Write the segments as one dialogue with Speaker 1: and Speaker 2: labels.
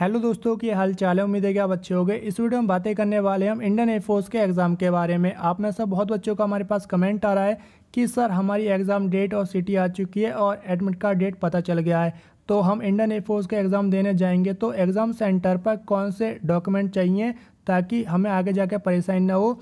Speaker 1: hello दोस्तों की हाल चाल है उम्मीद है कि आप अच्छे गए इस वीडियो में बातें करने वाले हम इंडियन एयरफोर्स के एग्ज़ाम के बारे में आप में से बहुत बच्चों का हमारे पास कमेंट आ रहा है कि सर हमारी एग्ज़ाम डेट और सिटी आ चुकी है और एडमिट कार्ड डेट पता चल गया है तो हम इंडियन एयरफोर्स के एग्ज़ाम देने जाएंगे तो एग्ज़ाम सेंटर पर कौन से डॉक्यूमेंट चाहिए ताकि हमें आगे जाकर परेशानी ना हो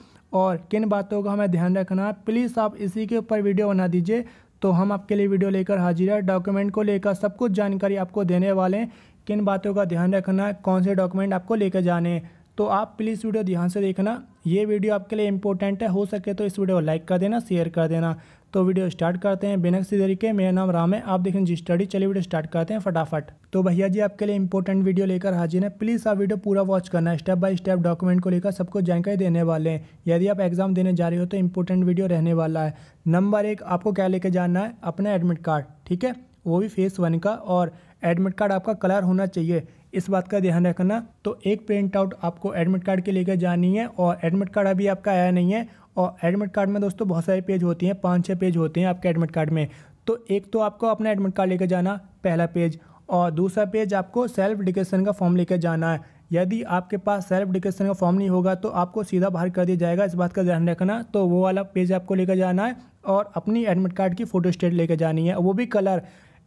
Speaker 1: और किन बातों का हमें ध्यान रखना है प्लीज़ आप इसी के ऊपर वीडियो बना दीजिए तो हम आपके लिए वीडियो लेकर हाजिर है डॉक्यूमेंट को लेकर सब कुछ जानकारी आपको देने वाले हैं किन बातों का ध्यान रखना है कौन से डॉक्यूमेंट आपको लेकर जाने हैं तो आप प्लीज़ वीडियो ध्यान से देखना ये वीडियो आपके लिए इंपॉर्टेंट है हो सके तो इस वीडियो को लाइक कर देना शेयर कर देना तो वीडियो स्टार्ट करते हैं बिना किसी तरीके मेरा नाम राम है आप देखें जी स्टडी चलिए वीडियो स्टार्ट करते हैं फटाफट तो भैया जी आपके लिए इंपॉर्टेंट वीडियो लेकर हाजिर है प्लीज़ आप वीडियो पूरा वॉच करना स्टेप बाय स्टेप डॉक्यूमेंट को लेकर सबको जानकारी देने वाले हैं यदि आप एग्जाम देने जा रहे हो तो इंपॉर्टेंट वीडियो रहने वाला है नंबर एक आपको क्या लेकर जाना है अपना एडमिट कार्ड ठीक है वो भी फेस वन का और एडमिट कार्ड आपका कलर होना चाहिए इस बात का ध्यान रखना तो एक प्रिंट आउट आपको एडमिट कार्ड के लेकर जानी है और एडमिट कार्ड अभी आपका आया नहीं है और एडमिट कार्ड में दोस्तों बहुत सारे पेज होती हैं पाँच छः पेज होते हैं आपके एडमिट कार्ड में तो एक तो आपको अपना एडमिट कार्ड लेकर जाना पहला पेज और दूसरा पेज आपको सेल्फ डिकेशन का फॉर्म लेकर जाना है यदि आपके पास सेल्फ डिकेशन का फॉर्म नहीं होगा तो आपको सीधा बाहर कर दिया जाएगा इस बात का ध्यान रखना तो वो वाला पेज आपको लेकर जाना है और अपनी एडमिट कार्ड की फ़ोटो स्टेट लेकर जानी है वो भी कलर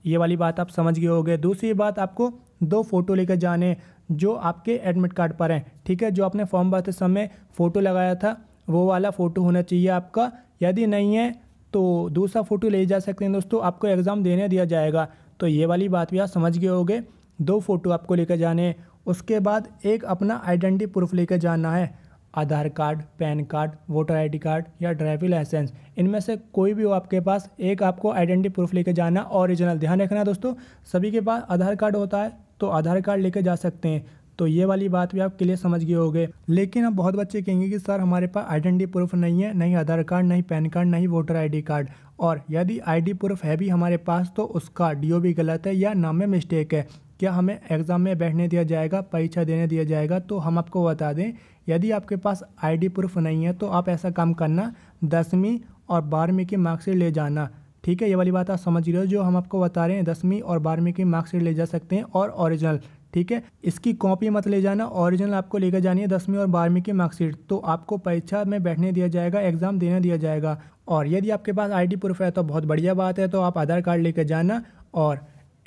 Speaker 1: ये वाली बात आप समझ गए होगे दूसरी बात आपको दो फ़ोटो लेकर जाने जो आपके एडमिट कार्ड पर हैं ठीक है जो आपने फॉर्म भरते समय फ़ोटो लगाया था वो वाला फ़ोटो होना चाहिए आपका यदि नहीं है तो दूसरा फ़ोटो ले जा सकते हैं दोस्तों आपको एग्ज़ाम देने दिया जाएगा तो ये वाली बात भी आप समझ गए होगे दो फ़ोटो आपको लेकर जाने उसके बाद एक अपना आइडेंटिटी प्रूफ लेकर जाना है Aadhaar card PAN card voter ID card या ड्राइविंग लाइसेंस इनमें से कोई भी हो आपके पास एक आपको आइडेंटिटी प्रूफ लेके जाना ओरिजिनल ध्यान रखना दोस्तों सभी के पास आधार कार्ड होता है तो आधार कार्ड लेके जा सकते हैं तो ये वाली बात भी आप क्लियर समझ गए होंगे लेकिन अब बहुत बच्चे कहेंगे कि सर हमारे पास आइडेंटिटी प्रूफ नहीं है नहीं आधार कार्ड नहीं पैन कार्ड नहीं वोटर आईडी कार्ड और यदि आईडी प्रूफ है भी हमारे पास तो उसका डीओबी गलत है या नाम में मिस्टेक है क्या हमें एग्ज़ाम में बैठने दिया जाएगा परीक्षा देने दिया जाएगा तो हम आपको बता दें यदि आपके पास आईडी प्रूफ नहीं है तो आप ऐसा काम करना दसवीं और बारहवीं की मार्कशीट ले जाना ठीक है ये वाली बात आप समझ रहे हो जो हम आपको बता रहे हैं दसवीं और बारहवीं की मार्कशीट ले जा सकते हैं और ओरिजिनल ठीक है इसकी कॉपी मत ले जाना ओरिजिनल आपको लेकर जानी है दसवीं और बारहवीं की मार्कशीट तो आपको परीक्षा में बैठने दिया जाएगा एग्ज़ाम देने दिया जाएगा और यदि आपके पास आईडी प्रूफ है तो बहुत बढ़िया बात है तो आप आधार कार्ड लेकर जाना और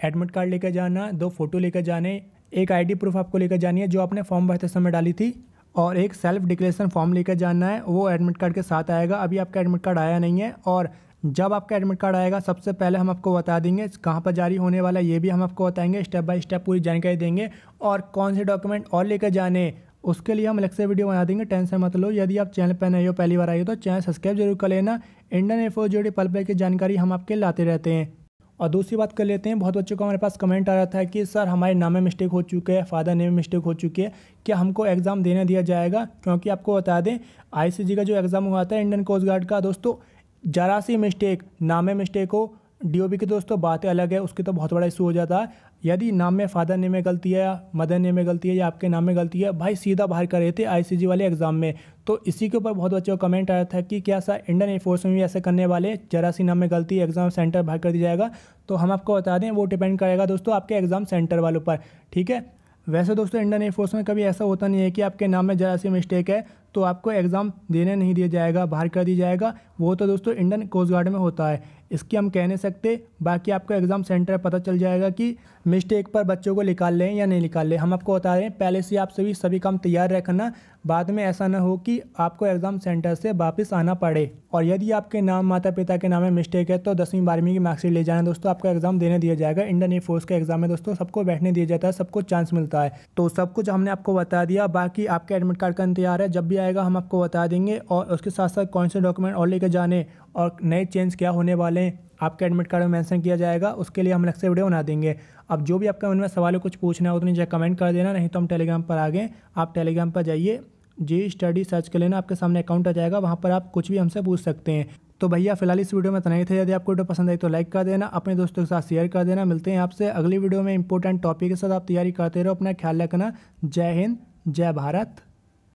Speaker 1: एडमिट कार्ड लेकर जाना दो फोटो लेकर जाने एक आईडी प्रूफ आपको लेकर जानी है जो आपने फॉर्म भरते समय डाली थी और एक सेल्फ डिक्लेरेशन फॉर्म लेकर जाना है वो एडमिट कार्ड के साथ आएगा अभी आपका एडमिट कार्ड आया नहीं है और जब आपका एडमिट कार्ड आएगा सबसे पहले हम आपको बता देंगे कहाँ पर जारी होने वाला है ये भी हम आपको बताएंगे स्टेप बाय स्टेप पूरी जानकारी देंगे और कौन से डॉक्यूमेंट और लेकर जाने उसके लिए हम अलग से वीडियो बना देंगे टेंशन मत लो यदि आप चैनल पर नए हो पहली बार आई हो तो चैनल सब्सक्राइब जरूर कर लेना इंडियन एफओ जोड़ी पल पर की जानकारी हम आपके लाते रहते हैं और दूसरी बात कर लेते हैं बहुत बच्चों का हमारे पास कमेंट आ रहा था कि सर हमारे नाम में मिस्टेक हो चुके हैं फादर नेम में मिस्टेक हो चुकी है क्या हमको एग्ज़ाम देने दिया जाएगा क्योंकि आपको बता दें आई का जो एग्ज़ाम हुआ था इंडियन कोस्ट गार्ड का दोस्तों जरा सी मिस्टेक नाम में मिस्टेक हो डीओबी की दोस्तों बातें अलग है उसके तो बहुत बड़ा इशू हो जाता है यदि नाम में फादर नेम में गलती है या मदर नेम में गलती है या आपके नाम में गलती है भाई सीधा बाहर कर रहे थे आईसीजी वाले एग्जाम में तो इसी के ऊपर बहुत बच्चों का कमेंट आया था कि क्या सर इंडियन एयरफोर्स में भी ऐसे करने वाले जरा सी नाम में गलती एग्ज़ाम सेंटर बाहर कर दिया जाएगा तो हम आपको बता दें वो डिपेंड करेगा दोस्तों आपके एग्ज़ाम सेंटर वालों पर ठीक है वैसे दोस्तों इंडियन एयरफोर्स में कभी ऐसा होता नहीं है कि आपके नाम में जरा सी मिस्टेक है तो आपको एग्ज़ाम देने नहीं दिया जाएगा बाहर कर दिया जाएगा वो तो दोस्तों इंडियन कोस्ट गार्ड में होता है इसकी हम कह नहीं सकते बाकी आपको एग्ज़ाम सेंटर पता चल जाएगा कि मिस्टेक पर बच्चों को निकाल लें या नहीं निकाल लें हम आपको बता रहे हैं पहले से आप सभी सभी काम तैयार रखना बाद में ऐसा ना हो कि आपको एग्ज़ाम सेंटर से वापस आना पड़े और यदि आपके नाम माता पिता के नाम में मिस्टेक है तो दसवीं बारहवीं की मार्कशीट ले जाना दोस्तों आपका एग्ज़ाम देने दिया जाएगा इंडियन एयरफोर्स का एग्ज़ाम है दोस्तों सबको बैठने दिया जाता है सबको चांस मिलता है तो सब कुछ हमने आपको बता दिया बाकी आपके एडमिट कार्ड का इंतजार है जब भी आएगा हम आपको बता देंगे और उसके साथ साथ कौन से डॉक्यूमेंट और लेकर जाने और नए चेंज क्या होने वाले में आपके एडमिट कार्ड में मेंशन किया जाएगा उसके लिए हम अलग से वीडियो बना देंगे अब जो भी आपका मन में सवाल है कुछ पूछना है उतनी जगह कमेंट कर देना नहीं तो हम टेलीग्राम पर आ गए आप टेलीग्राम पर जाइए जी स्टडी सर्च कर लेना आपके सामने अकाउंट आ जाएगा वहाँ पर आप कुछ भी हमसे पूछ सकते हैं तो भैया फिलहाल इस वीडियो में तो नहीं थे यदि आपको वीडियो पसंद आई तो लाइक कर देना अपने दोस्तों के साथ शेयर कर देना मिलते हैं आपसे अगली वीडियो में इंपॉर्टेंट टॉपिक के साथ आप तैयारी करते रहो अपना ख्याल रखना जय हिंद जय भारत